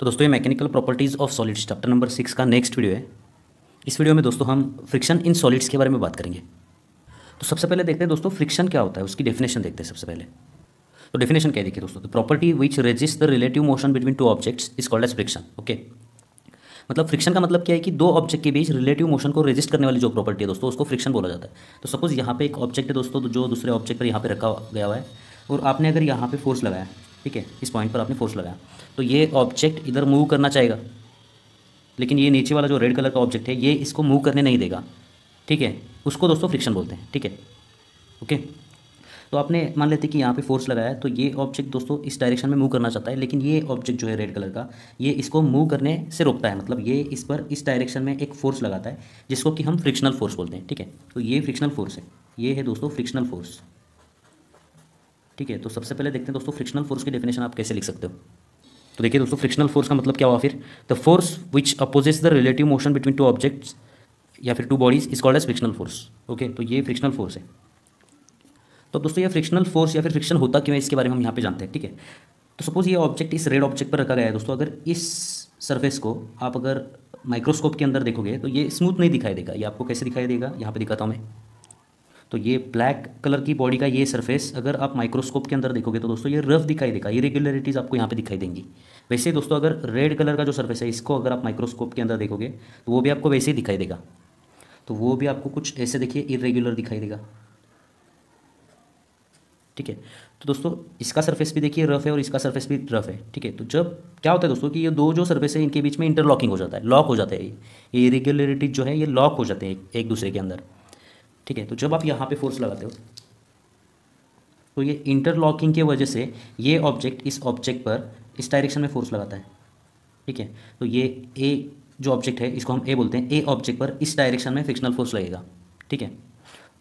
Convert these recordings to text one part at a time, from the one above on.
तो दोस्तों ये mechanical properties of solids chapter number six का नेक्स्ट वीडियो है इस वीडियो में दोस्तों हम फ्रिक्शन इन सॉलिड्स के बारे में बात करेंगे तो सबसे पहले देखते हैं दोस्तों फ्रिक्शन क्या होता है उसकी डेफिनेशन देखते हैं सबसे पहले तो डेफिनेशन क्या देखिए दोस्तों property which resist the relative motion between two objects is called as friction okay मतलब फ्रिक्शन का मतलब क्या है कि दो ऑब्जेक्ट के बीच रिलेटिव मोशन को रेजिस्ट करने वाली जो प्रॉपर्टी है दोस्तों उसको फ्रिक्शन बोला जाता है तो सपोज यहाँ पे एक ऑब्जेक्ट है दोस्तों जो दूसरे ऑब्जेक्ट पर यहाँ पे रखा गया हुआ है और आपने अगर यहाँ पे फोर्स लगाया ठीक है इस पॉइंट पर आपने फोर्स लगाया तो ये ऑब्जेक्ट इधर मूव करना चाहेगा लेकिन ये नीचे वाला जो रेड कलर का ऑब्जेक्ट है ये इसको मूव करने नहीं देगा ठीक है उसको दोस्तों फ्रिक्शन बोलते हैं ठीक है ओके तो आपने मान लेते कि यहाँ पे फोर्स लगाया तो ये ऑब्जेक्ट दोस्तों इस डायरेक्शन में मूव करना चाहता है लेकिन ये ऑब्जेक्ट जो है रेड कलर का ये इसको मूव करने से रोकता है मतलब ये इस पर इस डायरेक्शन में एक फोर्स लगाता है जिसको कि हम फ्रिक्शनल फोर्स बोलते हैं ठीक है तो ये फ्रिक्शनल फोर्स है ये है दोस्तों फ्रिक्शनल फोर्स ठीक है तो सबसे पहले देखते हैं दोस्तों फ्रिक्शनल फोर्स की डेफिनेशन आप कैसे लिख सकते हो तो देखिए दोस्तों फ्रिक्शनल फोर्स का मतलब क्या हुआ फिर the force which opposites the relative motion between two objects या फिर two bodies is called as frictional force okay तो ये फ्रिक्शनल फोर्स है तो दोस्तों ये फ्रिक्शनल फोर्स या फिर फ्रिक्शन होता क्यों है इसके बारे में हम यहाँ पे जानते हैं ठीक है तो सपोज ये ऑब्जेक्ट इस रेड ऑब्जेक्ट पर रखा गया है दोस्तों अगर इस सरफेस को आप अगर माइक्रोस्कोप के अंदर देखोगे तो ये स्मूथ नहीं दिखाई देगा ये आपको कैसे दिखाई देगा यहाँ पे दिखाता हूँ मैं तो ये ब्लैक कलर की बॉडी का ये सरफेस अगर आप माइक्रोस्कोप के अंदर देखोगे तो दोस्तों ये रफ दिखाई देगा इरेगुलरिटीज़ आपको यहाँ पे दिखाई देंगी वैसे दोस्तों अगर रेड कलर का जो सरफेस है इसको अगर आप माइक्रोस्कोप के अंदर देखोगे तो वो भी आपको वैसे ही दिखाई देगा तो वो भी आपको कुछ ऐसे देखिए इरेगुलर दिखाई देगा ठीक है तो दोस्तों इसका सरफेस भी देखिए रफ है और इसका सरफेस भी रफ है ठीक है तो जब क्या होता है दोस्तों कि ये दो जो सरफेस है इनके बीच में इंटरलॉकिंग हो जाता है लॉक हो जाता है ये ये जो है ये लॉक हो जाते हैं एक दूसरे के अंदर ठीक है तो जब आप यहाँ पे फोर्स लगाते हो तो ये इंटरलॉकिंग की वजह से ये ऑब्जेक्ट इस ऑब्जेक्ट पर इस डायरेक्शन में फोर्स लगाता है ठीक है तो ये ए जो ऑब्जेक्ट है इसको हम ए बोलते हैं ए ऑब्जेक्ट पर इस डायरेक्शन में फिक्शनल फोर्स लगेगा ठीक है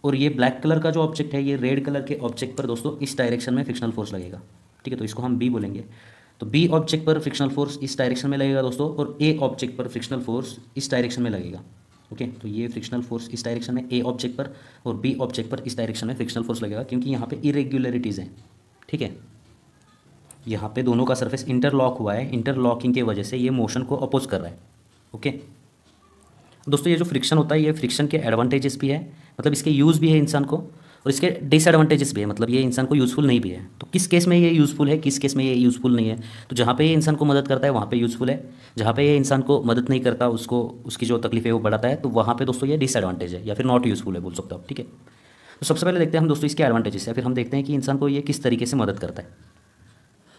और ये ब्लैक कलर का जो ऑब्जेक्ट है ये रेड कलर के ऑब्जेक्ट पर दोस्तों इस डायरेक्शन में फिक्शनल फोर्स लगेगा ठीक है तो इसको हम बी बोलेंगे तो बी ऑब्जेक्ट पर फिक्शनल फोर्स इस डायरेक्शन में लगेगा दोस्तों और ए ऑब्जेक्ट पर फिक्शनल फोर्स इस डायरेक्शन में लगेगा ओके तो ये फ्रिक्शनल फोर्स इस डायरेक्शन में ए ऑब्जेक्ट पर और बी ऑब्जेक्ट पर इस डायरेक्शन में फ्रिक्शनल फोर्स लगेगा क्योंकि यहाँ पे इरेग्युलरिटीज हैं ठीक है यहाँ पे दोनों का सरफेस इंटरलॉक हुआ है इंटरलॉकिंग की वजह से ये मोशन को अपोज कर रहा है ओके दोस्तों ये जो फ्रिक्शन होता है ये फ्रिक्शन के एडवांटेजेस भी है मतलब इसके यूज़ भी है इंसान को और इसके डिसएडवांटेजेस भी है मतलब ये इंसान को यूज़फुल नहीं भी है तो किस केस में ये यूज़फुल है किस केस में ये यूज़फुल नहीं है तो जहाँ पे ये इंसान को मदद करता है वहाँ पे यूज़फुल है जहाँ पे ये इंसान को मदद नहीं करता उसको उसकी जो तकलीफ है वो बढ़ाता है तो वहाँ पर दोस्तों ये डिसएडवांटेज है या फिर नॉट यूज़फुल है बोल सकते हो ठीक है तो सबसे पहले देखते हैं हम दोस्तों इसके एडवांटेजेस या फिर हम देखते हैं कि इंसान को ये किस तरीके से मदद करता है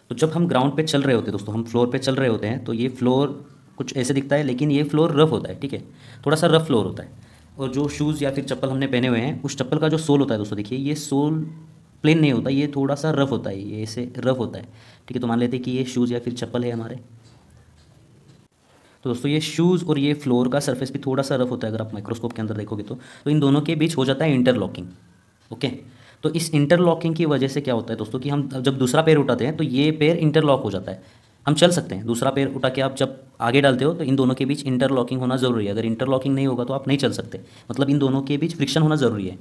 तो जब हम ग्राउंड पर चल रहे होते हैं दोस्तों हम फ्लोर पर चल रहे होते हैं तो ये फ्लोर कुछ ऐसे दिखता है लेकिन ये फ्लोर रफ होता है ठीक है थोड़ा सा रफ फ्लोर होता है और जो शूज़ या फिर चप्पल हमने पहने हुए हैं उस चप्पल का जो सोल होता है दोस्तों देखिए ये सोल प्लेन नहीं होता ये थोड़ा सा रफ होता है ये ऐसे रफ होता है ठीक है तो मान लेते हैं कि ये शूज़ या फिर चप्पल है हमारे तो दोस्तों ये शूज़ और ये फ्लोर का सर्फेस भी थोड़ा सा रफ होता है अगर आप माइक्रोस्कोप के अंदर देखोगे तो तो इन दोनों के बीच हो जाता है इंटरलॉकिंग ओके तो इस इंटरलॉकिंग की वजह से क्या होता है दोस्तों कि हम जब दूसरा पैर उठाते हैं तो ये पैर इंटरलॉक हो जाता है हम चल सकते हैं दूसरा पैर उठा के आप जब आगे डालते हो तो इन दोनों के बीच इंटरलॉकिंग होना ज़रूरी है अगर इंटरलॉकिंग नहीं होगा तो आप नहीं चल सकते मतलब इन दोनों के बीच फ्रिक्शन होना ज़रूरी है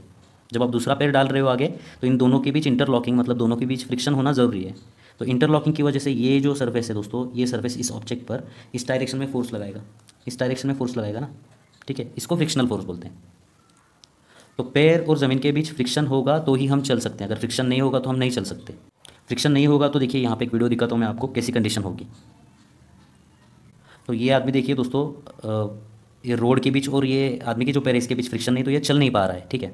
जब आप दूसरा पैर डाल रहे हो आगे तो इन दोनों के बीच इंटरलॉकिंग मतलब दोनों के बीच फ्रिक्शन होना ज़रूरी है तो इंटरलॉकिंग की वजह से ये जो सर्फेस है दोस्तों ये सर्फेस इस ऑब्जेक्ट पर इस डायरेक्शन में फोर्स लगाएगा इस डायरेक्शन में फोर्स लगाएगा ना ठीक है इसको फ्रिक्शनल फोर्स बोलते हैं तो पैर और ज़मीन के बीच फ्रिक्शन होगा तो ही हम चल सकते हैं अगर फ्रिक्शन नहीं होगा तो हम नहीं चल सकते फ्रिक्शन नहीं होगा तो देखिए यहाँ पे एक वीडियो दिखाता हूँ मैं आपको कैसी कंडीशन होगी तो ये आदमी देखिए दोस्तों ये रोड के बीच और ये आदमी के जो पैर है इसके बीच फ्रिक्शन नहीं तो ये चल नहीं पा रहा है ठीक है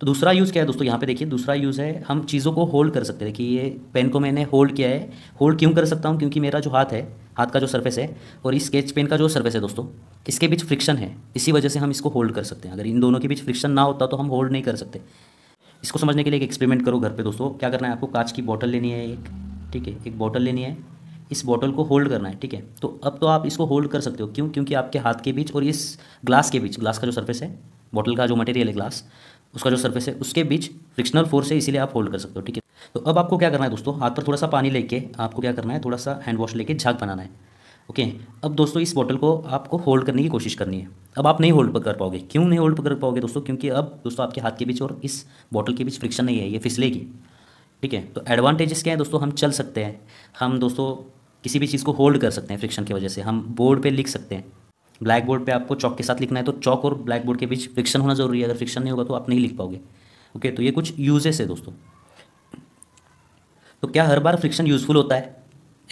तो दूसरा यूज़ क्या है दोस्तों यहाँ पे देखिए दूसरा यूज़ है हम चीज़ों को होल्ड कर सकते हैं देखिए ये पेन को मैंने होल्ड किया है होल्ड क्यों कर सकता हूँ क्योंकि मेरा जो हाथ है हाथ का जो सरफेस है और इस स्केच पेन का जो सरफेस है दोस्तों इसके बीच फ्रिक्शन है इसी वजह से हम इसको होल्ड कर सकते हैं अगर इन दोनों के बीच फ्रिक्शन ना होता तो हम होल्ड नहीं कर सकते इसको समझने के लिए एक एक्सपेरिमेंट करो घर पे दोस्तों क्या करना है आपको कांच की बॉटल लेनी है एक ठीक है एक बॉटल लेनी है इस बॉटल को होल्ड करना है ठीक है तो अब तो आप इसको होल्ड कर सकते हो क्यों क्योंकि आपके हाथ के बीच और इस ग्लास के बीच ग्लास का जो सर्फेस है बॉटल का जो मटेरियल है ग्लास उसका जो सर्फेस है उसके बीच फ्रिक्शनल फोर्स है इसीलिए आप होल्ड कर सकते हो ठीक है तो अब आपको क्या करना है दोस्तों हाथ पर थोड़ा सा पानी लेके आपको क्या करना है थोड़ा सा हैंड वॉश लेके झाग बनाना है ओके अब दोस्तों इस बॉटल को आपको होल्ड करने की कोशिश करनी है अब आप नहीं होल्ड कर पाओगे क्यों नहीं होल्ड कर पाओगे दोस्तों क्योंकि अब दोस्तों आपके हाथ के बीच और इस बॉटल के बीच फ्रिक्शन नहीं है ये फिसलेगी ठीक है तो एडवांटेजेस क्या है दोस्तों हम चल सकते हैं हम दोस्तों किसी भी चीज़ को होल्ड कर सकते हैं फ्रिक्शन की वजह से हम बोर्ड पर लिख सकते हैं ब्लैक बोर्ड पर आपको चौक के साथ लिखना है तो चौक और ब्लैक बोर्ड के बीच फ्रिक्शन होना जरूरी है अगर फ्रिक्शन नहीं होगा तो आप नहीं लिख पाओगे ओके तो ये कुछ यूजेस है दोस्तों तो क्या हर बार फ्रिक्शन यूज़फुल होता है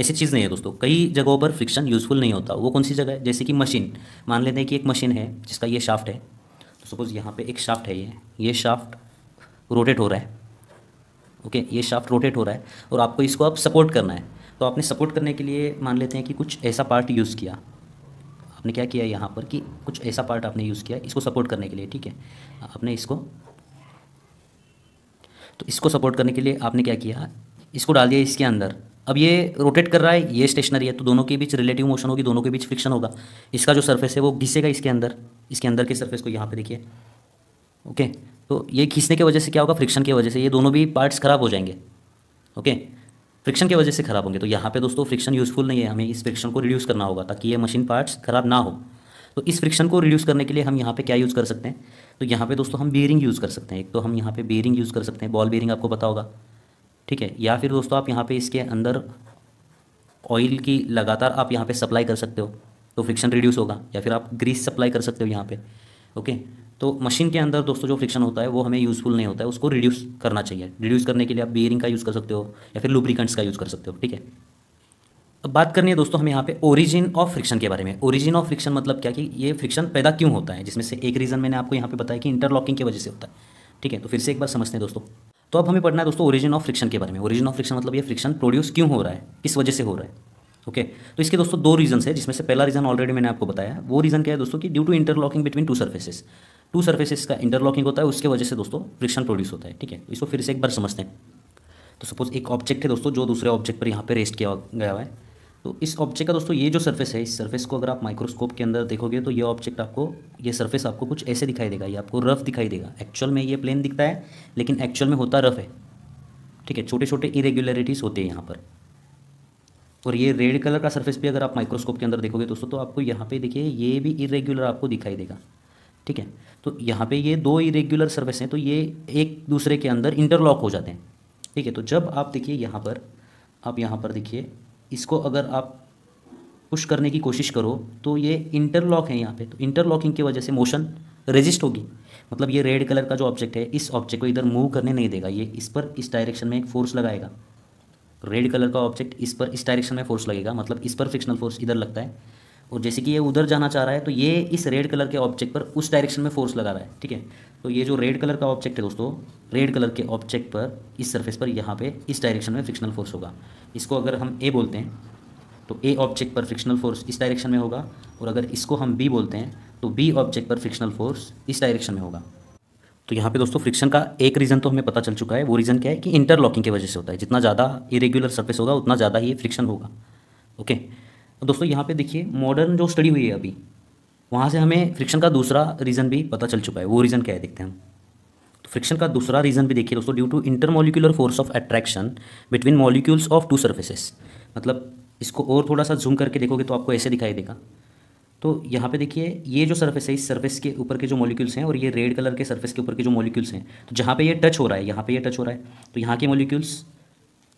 ऐसी चीज़ नहीं है दोस्तों कई जगहों पर फ्रिक्शन यूज़फुल नहीं होता वो कौन सी जगह है जैसे कि मशीन मान लेते हैं कि एक मशीन है जिसका ये शाफ्ट है तो सपोज़ यहाँ पे एक शाफ्ट है ये ये शाफ्ट रोटेट हो रहा है ओके ये शाफ्ट रोटेट हो रहा है और आपको इसको आप सपोर्ट करना है तो आपने सपोर्ट करने के लिए मान लेते हैं कि कुछ ऐसा पार्ट यूज़ किया आपने क्या किया यहाँ पर कि कुछ ऐसा पार्ट आपने यूज़ किया इसको सपोर्ट करने के लिए ठीक है आपने इसको तो इसको सपोर्ट करने के लिए आपने क्या किया इसको डाल दिया इसके अंदर अब ये रोटेट कर रहा है ये स्टेशनरी है तो दोनों के बीच रिलेटिव मोशन होगी दोनों के बीच फ्रिक्शन होगा इसका जो सरफेस है वो घिसेगा इसके अंदर इसके अंदर के सरफेस को यहाँ पे देखिए ओके तो ये घिसने की वजह से क्या होगा फ्रिक्शन की वजह से ये दोनों भी पार्ट्स खराब हो जाएंगे ओके फ्रिक्शन की वजह से खराब होंगे तो यहाँ पे दोस्तों फ्रिक्शन यूजफुल नहीं है हमें इस फ्रिक्शन को रिड्यूस करना होगा ताकि ये मशीन पार्ट्स खराब ना हो तो इस फ्रिक्शन को रिड्यूस करने के लिए हम यहाँ पे क्या यूज़ कर सकते हैं तो यहाँ पे दोस्तों हम बियरिंग यूज़ कर सकते हैं एक तो हम यहाँ पे बियरिंग यूज़ कर सकते हैं बॉल बियरिंग आपको पता होगा ठीक है या फिर दोस्तों आप यहाँ पे इसके अंदर ऑयल की लगातार आप यहाँ पे सप्लाई कर सकते हो तो फ्रिक्शन रिड्यूस होगा या फिर आप ग्रीस सप्लाई कर सकते हो यहाँ पे ओके तो मशीन के अंदर दोस्तों जो फ्रिक्शन होता है वो हमें यूज़फुल नहीं होता है उसको रिड्यूस करना चाहिए रिड्यूस करने के लिए आप बियरिंग का यूज़ कर सकते हो या फिर लुब्रिकेंट्स का यूज़ कर सकते हो ठीक है अब बात करनी है दोस्तों हमें यहाँ पे ओरिजिन ऑफ फ्रिक्शन के बारे में ओरिजिन ऑफ फ्रिक्शन मतलब क्या कि ये फ्रिक्शन पैदा क्यों होता है जिसमें से एक रीज़न मैंने आपको यहाँ पे बताया कि इंटरलॉकिंग की वजह से होता है ठीक है तो फिर से एक बार समझते हैं दोस्तों तो अब हमें पढ़ना है दोस्तों ओरिजिन ऑफ फ्रिक्शन के बारे में ओरिजिन ऑफ फ्रिक्शन मतलब ये फ्रिक्शन प्रोड्यूस क्यों हो रहा है किस वजह से हो रहा है ओके okay, तो इसके दोस्तों दो रीजन है जिसमें से पहला रीजन ऑलरेडी मैंने आपको बताया वो रीजन क्या है दोस्तों कि due to interlocking between two surfaces two surfaces का इंटरलॉकिंग होता है उसके वजह से दोस्तों फ्रिक्शन प्रोड्यूस होता है ठीक है इसको फिर से एक बार समझते हैं तो सपोज एक ऑब्जेक्ट है दोस्तों जो दूसरे ऑब्जेक्ट पर यहाँ पर रेस्ट किया गया हुआ है तो इस ऑब्जेक्ट का दोस्तों ये जो सर्फेस है इस सर्फेस को अगर आप माइक्रोस्कोप के अंदर देखोगे तो ये ऑब्जेक्ट आपको ये सर्फेस आपको कुछ ऐसे दिखाई देगा ये आपको रफ दिखाई देगा एक्चुअल में ये प्लेन दिखता है लेकिन एक्चुअल में होता रफ है ठीक है छोटे छोटे इरेग्युलरिटीज़ होते हैं यहाँ पर और ये रेड कलर का सर्फेस भी अगर आप माइक्रोस्कोप के अंदर देखोगे दोस्तों तो आपको यहाँ पे देखिए ये भी इरेग्युलर आपको दिखाई देगा ठीक है तो यहाँ पे ये दो इरेग्युलर सर्फेस हैं तो ये एक दूसरे के अंदर इंटरलॉक हो जाते हैं ठीक है तो जब आप देखिए यहाँ पर आप यहाँ पर देखिए इसको अगर आप पुश करने की कोशिश करो तो ये इंटरलॉक है यहाँ पे तो इंटरलॉकिंग की वजह से मोशन रेजिस्ट होगी मतलब ये रेड कलर का जो ऑब्जेक्ट है इस ऑब्जेक्ट को इधर मूव करने नहीं देगा ये इस पर इस डायरेक्शन में एक फोर्स लगाएगा रेड कलर का ऑब्जेक्ट इस पर इस डायरेक्शन में फोर्स लगेगा मतलब इस पर फ्रिक्शनल फोर्स इधर लगता है और जैसे कि ये उधर जाना चाह रहा है तो ये इस रेड कलर के ऑब्जेक्ट पर उस डायरेक्शन में फोर्स लगा रहा है ठीक है तो ये जो रेड कलर का ऑब्जेक्ट है दोस्तों रेड कलर के ऑब्जेक्ट पर इस सरफेस पर यहाँ पे इस डायरेक्शन में फ्रिक्शनल फोर्स होगा इसको अगर हम ए बोलते हैं तो ए ऑब्जेक्ट पर फ्रिक्शनल फोर्स इस डायरेक्शन में होगा और अगर इसको हम बी बोलते हैं तो बी ऑब्जेक्ट पर फ्रिक्शनल फोर्स इस डायरेक्शन में होगा तो यहाँ पे दोस्तों फ्रिक्शन का एक रीज़न तो हमें पता चल चुका है वो रीज़न क्या है कि इंटरलॉकिंग की वजह से होता है जितना ज़्यादा इरेगुलर सर्फेस होगा उतना ज़्यादा ही फ्रिक्शन होगा ओके दोस्तों यहाँ पे देखिए मॉडर्न जो स्टडी हुई है अभी वहाँ से हमें फ्रिक्शन का दूसरा रीज़न भी पता चल चुका है वो रीज़न क्या है देखते हैं हम तो फ्रिक्शन का दूसरा रीज़न भी देखिए दोस्तों due to intermolecular force of attraction between molecules of two surfaces मतलब इसको और थोड़ा सा जूम करके देखोगे तो आपको ऐसे दिखाई देगा तो यहाँ पे देखिए ये जो सरफेस है इस सरफेस के ऊपर के जो मॉलिक्यूल्स हैं और ये रेड कलर के सरफेस के ऊपर के जो मॉलिक्यूल्स हैं तो जहाँ पे ये टच हो रहा है यहाँ पे ये टच हो रहा है तो यहाँ के मॉलिक्यूल्स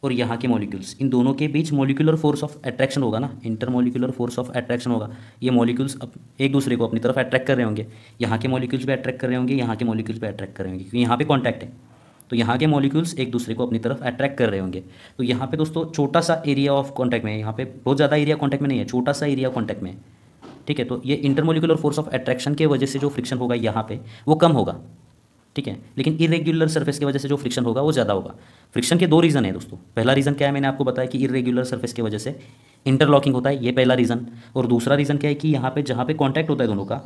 और यहाँ के मॉलिक्यूल्स इन दोनों के बीच मॉलिक्यूलर फोर्स ऑफ अट्रैक्शन होगा ना inter molecular force of attraction होगा ये मॉलिक्यूल्स एक दूसरे को अपनी तरफ अट्रैक्ट कर रहे होंगे यहाँ के मॉलिक्यूल्स भी अट्रैक्ट कर रहे होंगे यहाँ के मॉलिक्यूल्स भी अट्रैक्ट कर रहे होंगे क्योंकि यहाँ पे कॉन्टैक्ट है तो यहाँ के मॉलिक्यूल्स एक दूसरे को अपनी तरफ अट्रैक्ट कर रहे होंगे तो यहाँ पे दोस्तों छोटा सा एरिया ऑफ कॉन्टैक्ट में है यहाँ पे बहुत ज़्यादा एरिया कॉन्टैक्ट में नहीं है छोटा सा एरिया कॉन्टैक्ट में ठीक है तो ये इंटरमोलिकुलर फोर्स ऑफ अट्रैक्शन के वजह से जो फ्रिक्शन होगा यहाँ पे वो कम होगा ठीक है लेकिन इरेगुलर सर्फेस की वजह से जो फ्रिक्शन होगा वो ज़्यादा होगा फ्रिक्शन के दो रीज़न है दोस्तों पहला रीज़न क्या है मैंने आपको बताया कि इरेगुलर सर्फेस की वजह से इंटरलॉकिंग होता है ये पहला रीज़न और दूसरा रीज़न क्या है कि यहाँ पे जहाँ पे कांटेक्ट होता है दोनों का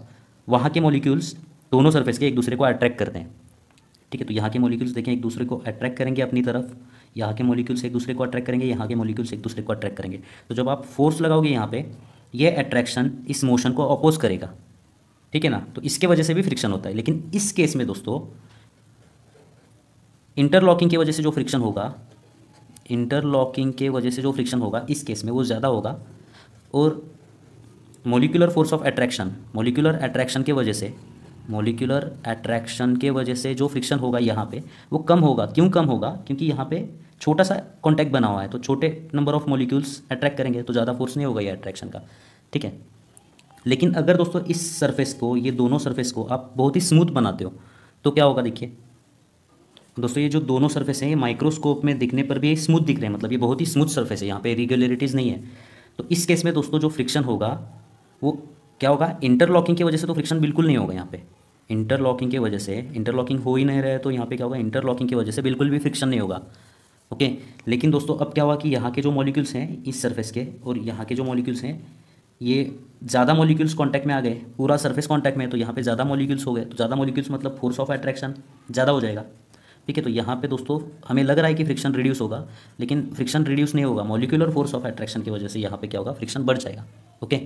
वहाँ के मॉलिक्यूल्स दोनों सर्फेस के एक दूसरे को अट्रैक्ट करते हैं ठीक है तो यहाँ के मॉलिक्यूल्स देखें एक दूसरे को अट्रैक्ट करेंगे अपनी तरफ यहाँ के मॉलिक्यूल्स एक दूसरे को अट्रैक्ट करेंगे यहाँ के मॉलिक्यूल्स एक दूसरे को अट्रैक्ट करेंगे तो जब आप फोर्स लगाओगे यहाँ पर यह अट्रैक्शन इस मोशन को अपोज करेगा ठीक है ना तो इसके वजह से भी फ्रिक्शन होता है लेकिन इस केस में दोस्तों इंटरलॉकिंग की वजह से जो फ्रिक्शन होगा इंटरलॉकिंग के वजह से जो फ्रिक्शन होगा इस केस में वो ज़्यादा होगा और molecular force of attraction molecular attraction के वजह से मोलिकुलर अट्रैक्शन के वजह से जो फ्रिक्शन होगा यहाँ पे वो कम होगा क्यों कम होगा क्योंकि यहाँ पे छोटा सा कॉन्टैक्ट बना हुआ है तो छोटे नंबर ऑफ मोलिक्यूल्स अट्रैक्ट करेंगे तो ज़्यादा फोर्स नहीं होगा ये अट्रैक्शन का ठीक है लेकिन अगर दोस्तों इस सरफेस को ये दोनों सरफेस को आप बहुत ही स्मूथ बनाते हो तो क्या होगा देखिए दोस्तों ये जो दोनों सरफेस हैं ये माइक्रोस्कोप में दिखने पर भी स्मूथ दिख रहे हैं मतलब ये बहुत ही स्मूथ सरफेस है यहाँ पे रेगुलरिटीज़ नहीं है तो इस केस में दोस्तों जो फ्रिक्शन होगा वो क्या होगा इंटरलॉकिंग की वजह से तो फ्रिक्शन बिल्कुल नहीं होगा यहाँ पे इंटरलॉकिंग की वजह से इंटरलॉकिंग हो ही नहीं रहा है तो यहाँ पे क्या होगा इंटरलॉकिंग की वजह से बिल्कुल भी फ्रिक्शन नहीं होगा ओके लेकिन दोस्तों अब क्या हुआ कि यहाँ के जो मॉलिक्यूल्स हैं इस सरफेस के और यहाँ के जो मॉलिक्यूल्स हैं ये ज़्यादा मॉलिक्यूल्स कांटेक्ट में आ गए पूरा सरफेस कांटेक्ट में तो यहाँ पे ज़्यादा मॉलिक्यूल्स हो गए तो ज़्यादा मॉलिक्यूल्स मतलब फोर्स ऑफ अट्रैक्शन ज़्यादा हो जाएगा ठीक है तो यहाँ पे दोस्तों हमें लग रहा है कि फ्रिक्शन रिड्यूस होगा लेकिन फ्रिक्शन रिड्यूस नहीं होगा मॉलिक्यूलर फोर्स ऑफ अट्रैक्शन की वजह से यहाँ पे क्या होगा फ्रिक्शन बढ़ जाएगा ओके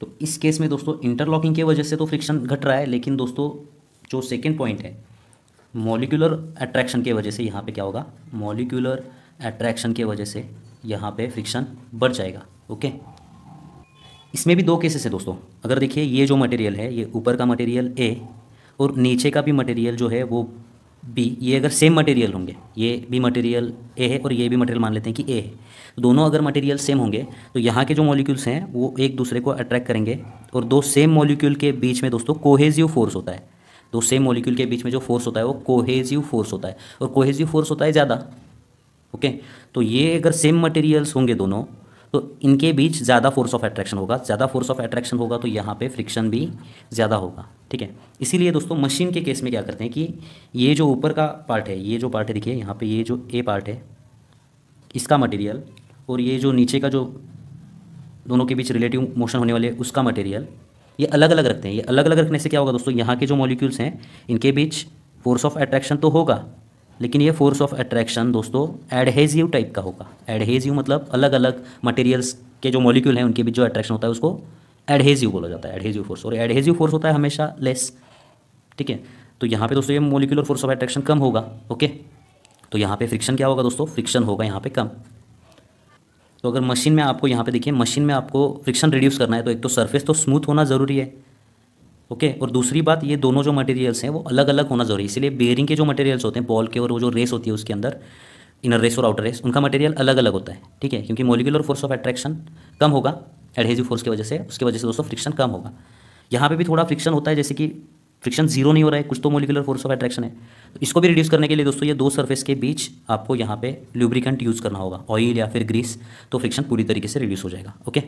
तो इस केस में दोस्तों इंटरलॉकिंग की वजह से तो फ्रिक्शन घट रहा है लेकिन दोस्तों जो सेकेंड पॉइंट है मॉलिक्यूलर अट्रैक्शन की वजह से यहाँ पर क्या होगा मॉलिक्यूलर अट्रैक्शन की वजह से यहाँ पर फ्रिक्शन बढ़ जाएगा ओके इसमें भी दो केसेस है दोस्तों अगर देखिए ये जो मटेरियल है ये ऊपर का मटेरियल ए और नीचे का भी मटेरियल जो है वो बी ये अगर सेम मटेरियल होंगे ये भी मटेरियल ए है और ये भी मटेरियल मान लेते हैं कि ए है तो दोनों अगर मटेरियल सेम होंगे तो यहाँ के जो मॉलिक्यूल्स हैं वो एक दूसरे को अट्रैक्ट करेंगे और दो सेम मॉलिक्यूल के बीच में दोस्तों कोहेजिव फोर्स होता है दो सेम मॉलिक्यूल के बीच में जो फोर्स होता है वो कोहेजिव फोर्स होता है और कोहेजिव फोर्स होता है ज़्यादा ओके तो ये अगर सेम मटेरियल्स होंगे दोनों तो इनके बीच ज़्यादा फोर्स ऑफ अट्रैक्शन होगा ज़्यादा फोर्स ऑफ अट्रैक्शन होगा तो यहाँ पे फ्रिक्शन भी ज़्यादा होगा ठीक है इसीलिए दोस्तों मशीन के केस में क्या करते हैं कि ये जो ऊपर का पार्ट है ये जो पार्ट है देखिए यहाँ पर ये जो ए पार्ट है इसका मटेरियल और ये जो नीचे का जो दोनों के बीच रिलेटिव मोशन होने वाले उसका मटेरियल ये अलग अलग रखते हैं ये अलग अलग रखने से क्या होगा दोस्तों यहाँ के जो मॉलिक्यूल्स हैं इनके बीच फोर्स ऑफ अट्रैक्शन तो होगा लेकिन ये फोर्स ऑफ अट्रैक्शन दोस्तों एडहेजिव टाइप का होगा एडहेजिव मतलब अलग अलग मटेरियल्स के जो मॉलिक्यूल हैं उनके बीच जो अट्रैक्शन होता है उसको एडहेजिव बोला जाता है एडहेजिव फोर्स और एडहेजिव फोर्स होता है हमेशा लेस ठीक है तो यहाँ पे दोस्तों ये मोलिकुलर फोर्स ऑफ अट्रैक्शन कम होगा ओके तो यहाँ पे फ्रिक्शन क्या होगा दोस्तों फ्रिक्शन होगा यहाँ पे कम तो अगर मशीन में आपको यहाँ पे देखिए मशीन में आपको फ्रिक्शन रिड्यूस करना है तो एक तो सरफेस तो स्मूथ होना ज़रूरी है ओके और दूसरी बात ये दोनों जो मटेरियल्स हैं वो अलग अलग होना जरूरी है इसलिए बेयरिंग के जो मटेरियल्स होते हैं बॉल के और वो जो रेस होती है उसके अंदर इनर रेस और आउटर रेस उनका मटेरियल अलग अलग होता है ठीक है क्योंकि मोलिकुलर फोर्स ऑफ अट्रैक्शन कम होगा एडहेजिव फोर्स की वजह से उसकी वजह से दोस्तों फ्रिक्शन कम होगा यहाँ पर भी थोड़ा फ्रिक्शन होता है जैसे कि फ्रिक्शन जीरो नहीं हो रहा है कुछ तो मोलिकुलर फोर्स ऑफ अट्रैक्शन है तो इसको भी रिड्यूस करने के लिए दोस्तों ये दो सर्फेस के बीच आपको यहाँ पे ल्यूब्रिकेंट यूज़ करना होगा ऑयल या फिर ग्रीस तो फ्रिक्शन पूरी तरीके से रिड्यूस हो जाएगा ओके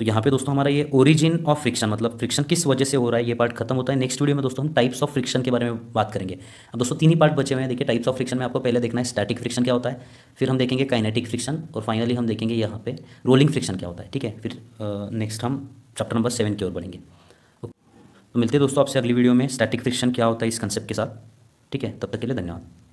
तो यहाँ पे दोस्तों हमारा ये ओरिजिन ऑफ फ्रिक्शन मतलब फ्रिक्शन किस वजह से हो रहा है ये पार्ट खत्म होता है नेक्स्ट वीडियो में दोस्तों हम टाइप्स ऑफ फ्रिक्शन के बारे में बात करेंगे अब दोस्तों तीन ही पार्ट बचे हुए हैं देखिए टाइप्स ऑफ फ्रिक्शन में आपको पहले देखना है स्टैटिक फ्रिक्शन क्या होता है फिर हम देखेंगे काइनेटिक फ्रिक्शन और फाइनली हम देखेंगे यहाँ पे रोलिंग फ्रिक्शन क्या होता है ठीक है फिर नेक्स्ट हम चैप्टर नंबर सेवन की ओर बढ़ेंगे तो मिलते हैं दोस्तों आपसे अगली वीडियो में स्टैटिक फ्रिक्शन क्या होता है इस कंसेप्ट के साथ ठीक है तब तक के लिए धन्यवाद